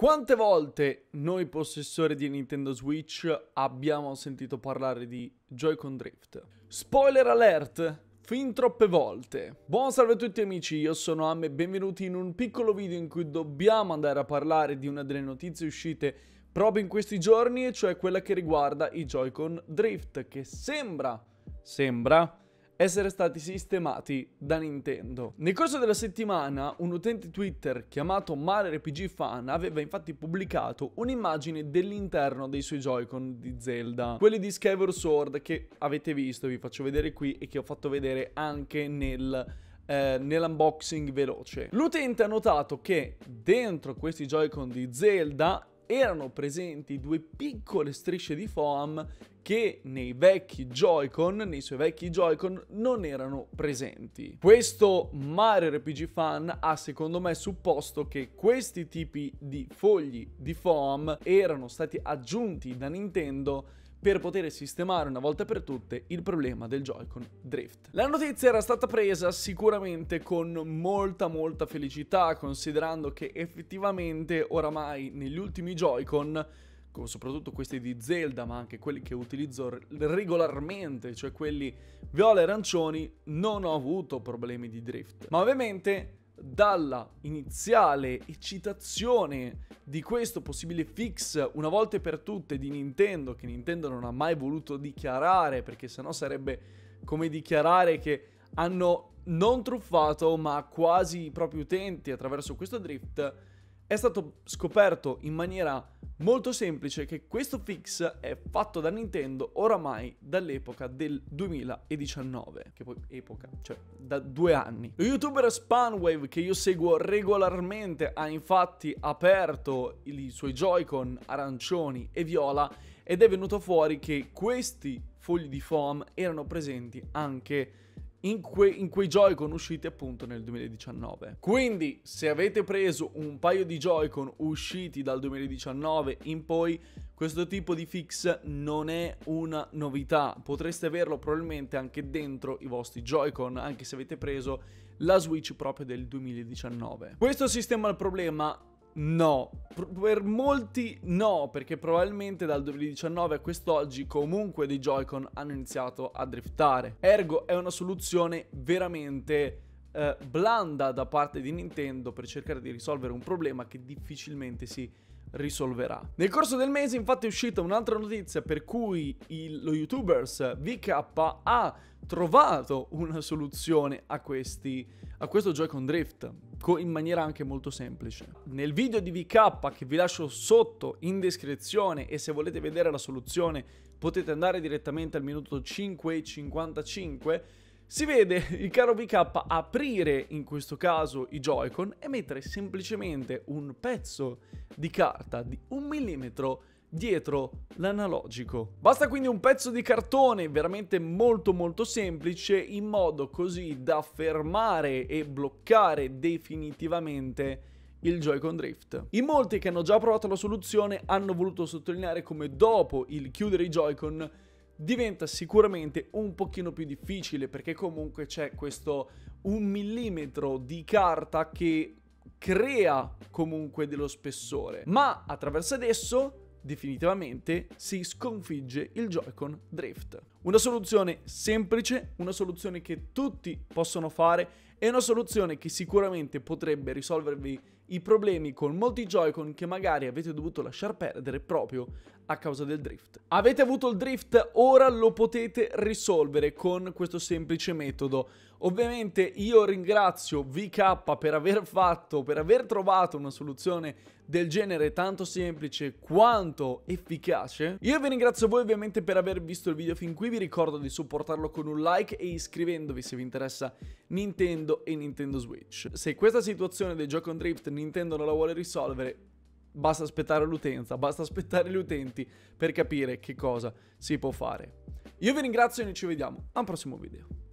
Quante volte noi possessori di Nintendo Switch abbiamo sentito parlare di Joy-Con Drift? Spoiler alert! Fin troppe volte. Buon salve a tutti amici, io sono Am e benvenuti in un piccolo video in cui dobbiamo andare a parlare di una delle notizie uscite proprio in questi giorni, e cioè quella che riguarda i Joy-Con Drift, che sembra, sembra, essere stati sistemati da Nintendo. Nel corso della settimana un utente Twitter chiamato MareRPGFan aveva infatti pubblicato un'immagine dell'interno dei suoi Joy-Con di Zelda, quelli di Skyward Sword che avete visto, vi faccio vedere qui e che ho fatto vedere anche nel eh, nell'unboxing veloce. L'utente ha notato che dentro questi Joy-Con di Zelda erano presenti due piccole strisce di foam che nei vecchi Joy-Con, nei suoi vecchi Joy-Con, non erano presenti. Questo Mario RPG fan ha secondo me supposto che questi tipi di fogli di foam erano stati aggiunti da Nintendo per poter sistemare una volta per tutte il problema del Joy-Con Drift. La notizia era stata presa sicuramente con molta molta felicità considerando che effettivamente oramai negli ultimi Joy-Con soprattutto questi di Zelda, ma anche quelli che utilizzo regolarmente, cioè quelli viola e arancioni, non ho avuto problemi di drift. Ma ovviamente dalla iniziale eccitazione di questo possibile fix una volta per tutte di Nintendo, che Nintendo non ha mai voluto dichiarare, perché sennò sarebbe come dichiarare che hanno non truffato, ma quasi i propri utenti attraverso questo drift è stato scoperto in maniera molto semplice che questo fix è fatto da Nintendo oramai dall'epoca del 2019, che poi epoca, cioè da due anni. Lo youtuber Spanwave che io seguo regolarmente ha infatti aperto i suoi Joy-Con arancioni e viola ed è venuto fuori che questi fogli di foam erano presenti anche in, que- in quei Joy-Con usciti appunto nel 2019. Quindi se avete preso un paio di Joy-Con usciti dal 2019 in poi, questo tipo di fix non è una novità. Potreste averlo probabilmente anche dentro i vostri Joy-Con, anche se avete preso la Switch proprio del 2019. Questo sistema al problema No, per molti no, perché probabilmente dal 2019 a quest'oggi comunque dei Joy-Con hanno iniziato a driftare. Ergo è una soluzione veramente eh, blanda da parte di Nintendo per cercare di risolvere un problema che difficilmente si risolverà. Nel corso del mese infatti è uscita un'altra notizia per cui il, lo youtubers VK ha trovato una soluzione a, questi, a questo Joy-Con Drift in maniera anche molto semplice. Nel video di VK che vi lascio sotto in descrizione e se volete vedere la soluzione potete andare direttamente al minuto 5.55 si vede il caro VK aprire in questo caso i Joy-Con e mettere semplicemente un pezzo di carta di un millimetro dietro l'analogico. Basta quindi un pezzo di cartone veramente molto molto semplice in modo così da fermare e bloccare definitivamente il Joy-Con Drift. In molti che hanno già provato la soluzione hanno voluto sottolineare come dopo il chiudere i Joy-Con diventa sicuramente un pochino più difficile perché comunque c'è questo un millimetro di carta che crea comunque dello spessore. Ma attraverso adesso Definitivamente si sconfigge il Joy-Con Drift, una soluzione semplice, una soluzione che tutti possono fare e una soluzione che sicuramente potrebbe risolvervi i problemi con molti Joy-Con che magari avete dovuto lasciar perdere proprio a causa del drift. Avete avuto il drift, ora lo potete risolvere con questo semplice metodo. Ovviamente io ringrazio VK per aver fatto, per aver trovato una soluzione del genere tanto semplice quanto efficace. Io vi ringrazio voi ovviamente per aver visto il video fin qui, vi ricordo di supportarlo con un like e iscrivendovi se vi interessa Nintendo e Nintendo Switch. Se questa situazione del gioco on drift Nintendo non la vuole risolvere, basta aspettare l'utenza, basta aspettare gli utenti per capire che cosa si può fare. Io vi ringrazio e noi ci vediamo al prossimo video.